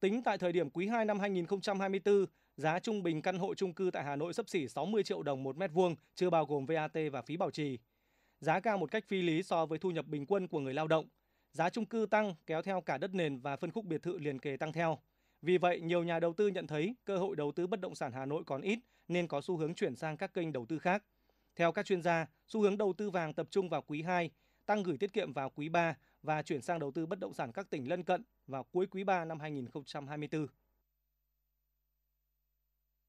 Tính tại thời điểm quý 2 năm 2024, giá trung bình căn hộ trung cư tại Hà Nội sấp xỉ 60 triệu đồng một mét vuông, chưa bao gồm VAT và phí bảo trì. Giá cao một cách phi lý so với thu nhập bình quân của người lao động. Giá trung cư tăng kéo theo cả đất nền và phân khúc biệt thự liền kề tăng theo. Vì vậy, nhiều nhà đầu tư nhận thấy cơ hội đầu tư bất động sản Hà Nội còn ít nên có xu hướng chuyển sang các kênh đầu tư khác. Theo các chuyên gia, xu hướng đầu tư vàng tập trung vào quý 2 tăng gửi tiết kiệm vào quý 3 và chuyển sang đầu tư bất động sản các tỉnh lân cận vào cuối quý 3 năm 2024.